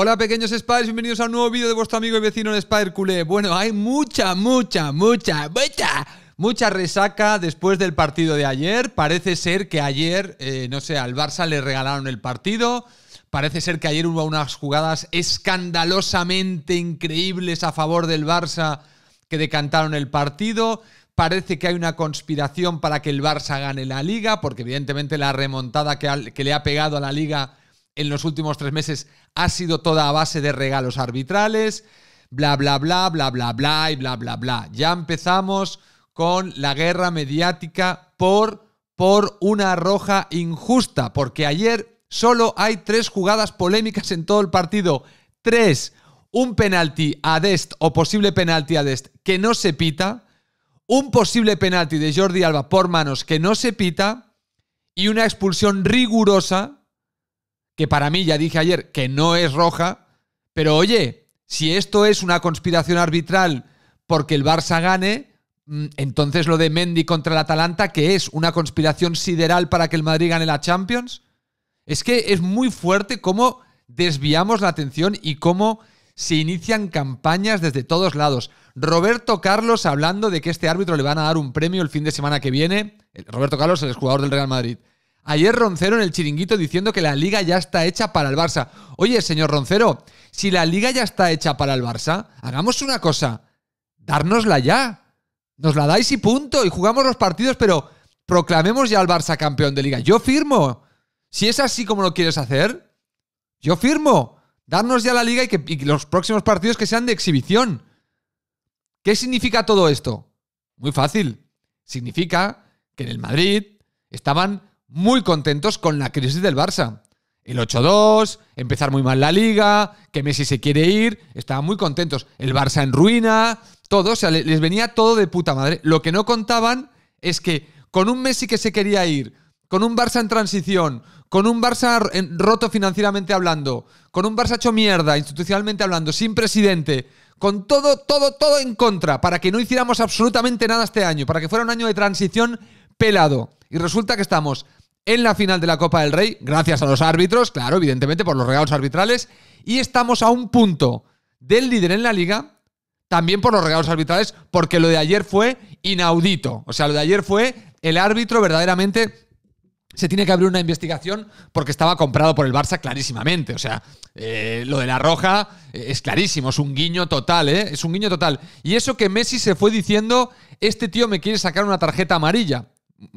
Hola pequeños Spiders, bienvenidos a un nuevo vídeo de vuestro amigo y vecino el Spider Culé. Bueno, hay mucha, mucha, mucha, mucha, mucha resaca después del partido de ayer. Parece ser que ayer, eh, no sé, al Barça le regalaron el partido. Parece ser que ayer hubo unas jugadas escandalosamente increíbles a favor del Barça que decantaron el partido. Parece que hay una conspiración para que el Barça gane la liga, porque evidentemente la remontada que le ha pegado a la liga en los últimos tres meses ha sido toda a base de regalos arbitrales, bla, bla, bla, bla, bla, bla y bla, bla, bla. Ya empezamos con la guerra mediática por, por una roja injusta, porque ayer solo hay tres jugadas polémicas en todo el partido. Tres. Un penalti a Dest o posible penalti a Dest que no se pita. Un posible penalti de Jordi Alba por manos que no se pita. Y una expulsión rigurosa que para mí, ya dije ayer, que no es roja, pero oye, si esto es una conspiración arbitral porque el Barça gane, mm, entonces lo de Mendy contra el Atalanta, que es una conspiración sideral para que el Madrid gane la Champions, es que es muy fuerte cómo desviamos la atención y cómo se inician campañas desde todos lados. Roberto Carlos hablando de que este árbitro le van a dar un premio el fin de semana que viene. Roberto Carlos, el jugador del Real Madrid. Ayer Roncero en el chiringuito diciendo que la liga ya está hecha para el Barça. Oye, señor Roncero, si la liga ya está hecha para el Barça, hagamos una cosa, dárnosla ya. Nos la dais y punto, y jugamos los partidos, pero proclamemos ya al Barça campeón de liga. Yo firmo. Si es así como lo quieres hacer, yo firmo. Darnos ya la liga y, que, los próximos partidos que sean de exhibición. ¿Qué significa todo esto? Muy fácil. Significa que en el Madrid estaban muy contentos con la crisis del Barça. El 8-2, empezar muy mal la liga, que Messi se quiere ir, estaban muy contentos. El Barça en ruina, todo, o sea, les venía todo de puta madre. Lo que no contaban es que con un Messi que se quería ir, con un Barça en transición, con un Barça roto financieramente hablando, con un Barça hecho mierda institucionalmente hablando, sin presidente, con todo, todo, todo en contra, para que no hiciéramos absolutamente nada este año, para que fuera un año de transición pelado. Y resulta que estamos en la final de la Copa del Rey, gracias a los árbitros, claro, evidentemente por los regalos arbitrales, y estamos a un punto del líder en la liga, también por los regalos arbitrales, porque lo de ayer fue inaudito. O sea, lo de ayer fue el árbitro verdaderamente se tiene que abrir una investigación porque estaba comprado por el Barça clarísimamente. O sea, eh, lo de la roja eh, es clarísimo, es un guiño total, ¿eh? Es un guiño total. Y eso que Messi se fue diciendo, este tío me quiere sacar una tarjeta amarilla.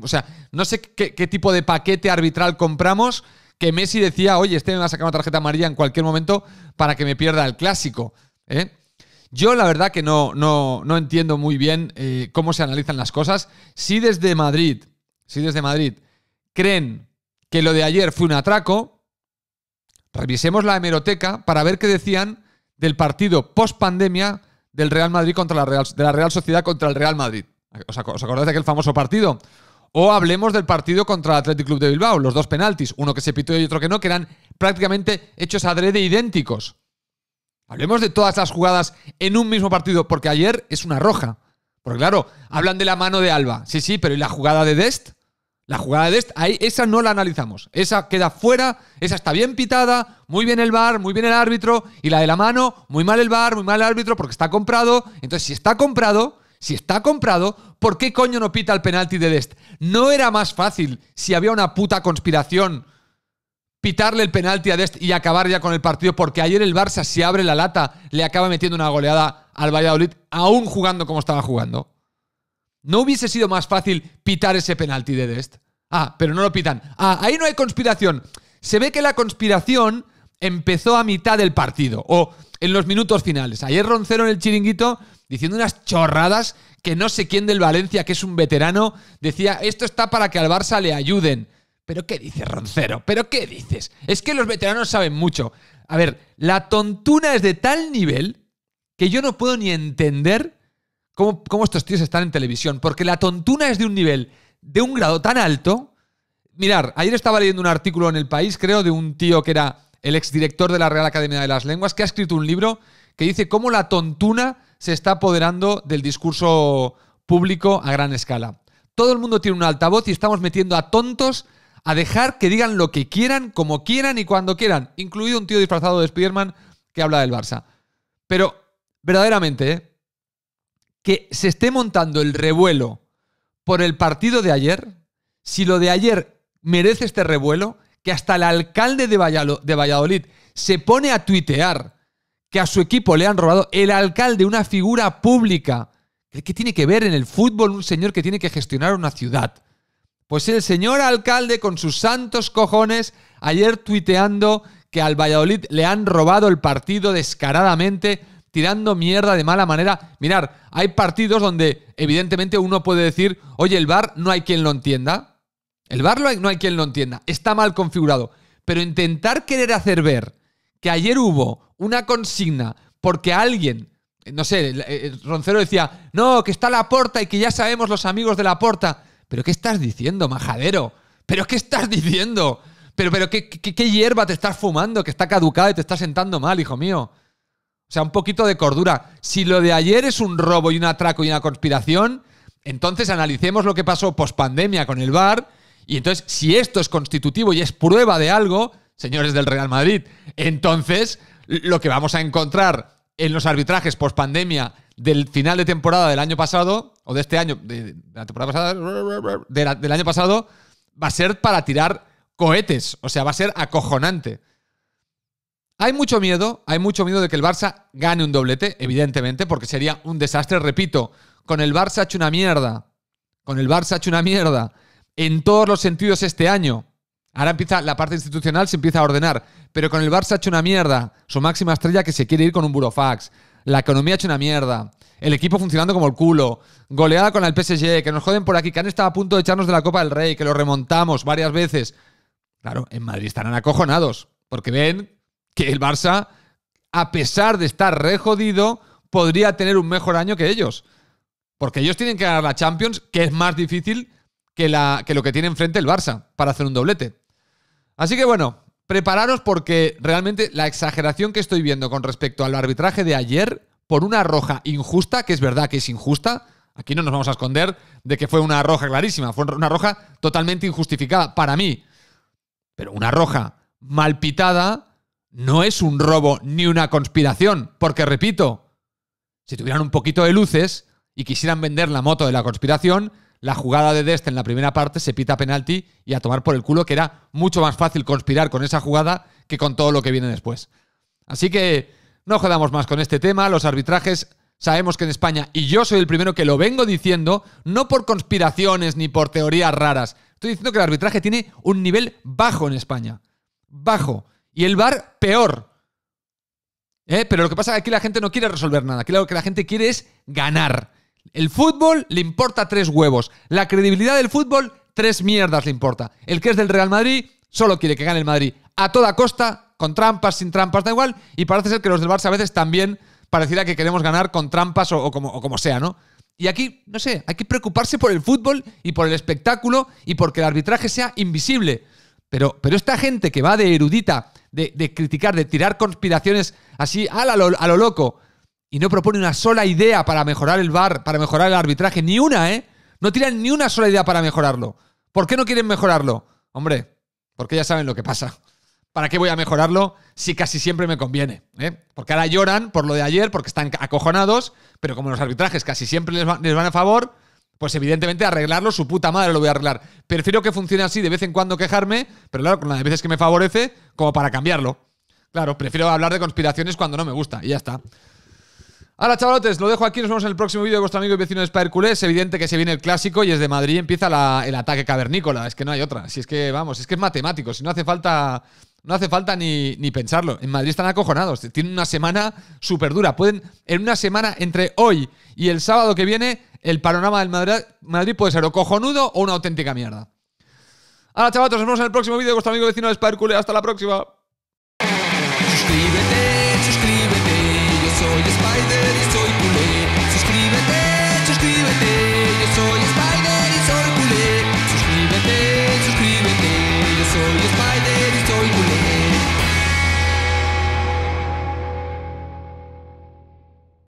O sea, no sé qué, tipo de paquete arbitral compramos que Messi decía, oye, este me va a sacar una tarjeta amarilla en cualquier momento para que me pierda el clásico. ¿eh? Yo la verdad que no, no, entiendo muy bien eh, cómo se analizan las cosas. Si desde Madrid, si desde Madrid creen que lo de ayer fue un atraco, revisemos la hemeroteca para ver qué decían del partido post pandemia del Real Madrid contra la Real, de la Real Sociedad contra el Real Madrid. ¿Os acordáis de aquel famoso partido? O hablemos del partido contra el Athletic Club de Bilbao, los dos penaltis, uno que se pitó y otro que no, que eran prácticamente hechos adrede idénticos. Hablemos de todas las jugadas en un mismo partido, porque ayer es una roja. Porque claro, hablan de la mano de Alba. Sí, sí, pero ¿y la jugada de Dest? La jugada de Dest, ahí esa no la analizamos. Esa queda fuera, esa está bien pitada, muy bien el bar, muy bien el árbitro, y la de la mano, muy mal el bar, muy mal el árbitro, porque está comprado. Entonces, si está comprado, si está comprado, ¿por qué coño no pita el penalti de Dest? ¿No era más fácil si había una puta conspiración pitarle el penalti a Dest y acabar ya con el partido? Porque ayer el Barça se abre la lata, le acaba metiendo una goleada al Valladolid, aún jugando como estaba jugando. ¿No hubiese sido más fácil pitar ese penalti de Dest? Ah, pero no lo pitan. Ah, ahí no hay conspiración. Se ve que la conspiración empezó a mitad del partido o en los minutos finales. Ayer Roncero en el chiringuito diciendo unas chorradas que no sé quién del Valencia, que es un veterano, decía, esto está para que al Barça le ayuden. ¿Pero qué dices, Roncero? ¿Pero qué dices? Es que los veteranos saben mucho. A ver, la tontuna es de tal nivel que yo no puedo ni entender cómo, estos tíos están en televisión, porque la tontuna es de un nivel, de un grado tan alto. Mirar, ayer estaba leyendo un artículo en El País, creo, de un tío que era el exdirector de la Real Academia de las Lenguas, que ha escrito un libro que dice cómo la tontuna se está apoderando del discurso público a gran escala. Todo el mundo tiene un altavoz y estamos metiendo a tontos a dejar que digan lo que quieran, como quieran y cuando quieran, incluido un tío disfrazado de Spiderman que habla del Barça. Pero verdaderamente, ¿eh? que se esté montando el revuelo por el partido de ayer, si lo de ayer merece este revuelo, que hasta el alcalde de Valladolid se pone a tuitear que a su equipo le han robado, el alcalde, una figura pública. ¿Qué tiene que ver en el fútbol un señor que tiene que gestionar una ciudad? Pues el señor alcalde con sus santos cojones ayer tuiteando que al Valladolid le han robado el partido descaradamente, tirando mierda de mala manera. Mirar, hay partidos donde evidentemente uno puede decir, oye, el bar no hay quien lo entienda. El bar no hay quien lo entienda. Está mal configurado. Pero intentar querer hacer ver que ayer hubo una consigna porque alguien, no sé, Roncero decía, no, que está la porta y que ya sabemos los amigos de la porta. ¿Pero qué estás diciendo, majadero? ¿Pero qué estás diciendo? ¿Pero, pero qué, hierba te estás fumando que está caducada y te estás sentando mal, hijo mío? O sea, un poquito de cordura. Si lo de ayer es un robo y un atraco y una conspiración, entonces analicemos lo que pasó pospandemia con el bar Y entonces, si esto es constitutivo y es prueba de algo, señores del Real Madrid. Entonces, lo que vamos a encontrar en los arbitrajes post pandemia del final de temporada del año pasado, o de este año, de, la temporada pasada, del año pasado, va a ser para tirar cohetes. O sea, va a ser acojonante. Hay mucho miedo, hay mucho miedo de que el Barça gane un doblete, evidentemente, porque sería un desastre. Repito, con el Barça ha hecho una mierda. Con el Barça ha hecho una mierda. En todos los sentidos este año. Ahora empieza la parte institucional, se empieza a ordenar. Pero con el Barça ha hecho una mierda. Su máxima estrella que se quiere ir con un burofax. La economía ha hecho una mierda. El equipo funcionando como el culo. Goleada con el PSG, que nos joden por aquí, que han estado a punto de echarnos de la Copa del Rey, que lo remontamos varias veces. Claro, en Madrid estarán acojonados, porque ven que el Barça, a pesar de estar re jodido, podría tener un mejor año que ellos. Porque ellos tienen que ganar la Champions, que es más difícil que, la, que lo que tiene enfrente el Barça para hacer un doblete. Así que bueno, prepararos porque realmente la exageración que estoy viendo con respecto al arbitraje de ayer por una roja injusta, que es verdad que es injusta, aquí no nos vamos a esconder de que fue una roja clarísima, fue una roja totalmente injustificada para mí. Pero una roja malpitada no es un robo ni una conspiración, porque repito, si tuvieran un poquito de luces y quisieran vender la moto de la conspiración, la jugada de Dest en la primera parte, se pita penalti y a tomar por el culo, que era mucho más fácil conspirar con esa jugada que con todo lo que viene después. Así que no jodamos más con este tema, los arbitrajes sabemos que en España, y yo soy el primero que lo vengo diciendo, no por conspiraciones ni por teorías raras, estoy diciendo que el arbitraje tiene un nivel bajo en España. Bajo. Y el VAR peor. ¿Eh? Pero lo que pasa es que aquí la gente no quiere resolver nada, aquí lo que la gente quiere es ganar. El fútbol le importa tres huevos. La credibilidad del fútbol, tres mierdas le importa. El que es del Real Madrid solo quiere que gane el Madrid a toda costa, con trampas, sin trampas, da igual. Y parece ser que los del Barça a veces también pareciera que queremos ganar con trampas o, como, como sea, ¿no? Y aquí, no sé, hay que preocuparse por el fútbol y por el espectáculo y porque el arbitraje sea invisible. Pero, pero esta gente que va de erudita, de, criticar, de tirar conspiraciones así a a lo loco, y no propone una sola idea para mejorar el bar, para mejorar el arbitraje, ni una, ¿eh? No tiran ni una sola idea para mejorarlo. ¿Por qué no quieren mejorarlo? Hombre, porque ya saben lo que pasa. ¿Para qué voy a mejorarlo si casi siempre me conviene? ¿eh? Porque ahora lloran por lo de ayer, porque están acojonados, pero como los arbitrajes casi siempre les, les van a favor, pues evidentemente arreglarlo, su puta madre lo voy a arreglar. Prefiero que funcione así de vez en cuando quejarme, pero claro, con las veces que me favorece, como para cambiarlo. Claro, prefiero hablar de conspiraciones cuando no me gusta, y ya está. Hola chavalotes, lo dejo aquí. Nos vemos en el próximo vídeo de vuestro amigo y vecino de Es evidente que se viene el clásico y es de Madrid empieza el ataque cavernícola. Es que no hay otra. Si es que, vamos, es que es matemático. Si no hace falta. No hace falta ni, pensarlo. En Madrid están acojonados. Tienen una semana súper dura. Pueden, en una semana entre hoy y el sábado que viene, el panorama del Madrid, puede ser o cojonudo o una auténtica mierda. Ahora, chavalotes! nos vemos en el próximo vídeo de vuestro amigo vecino de Hasta la próxima.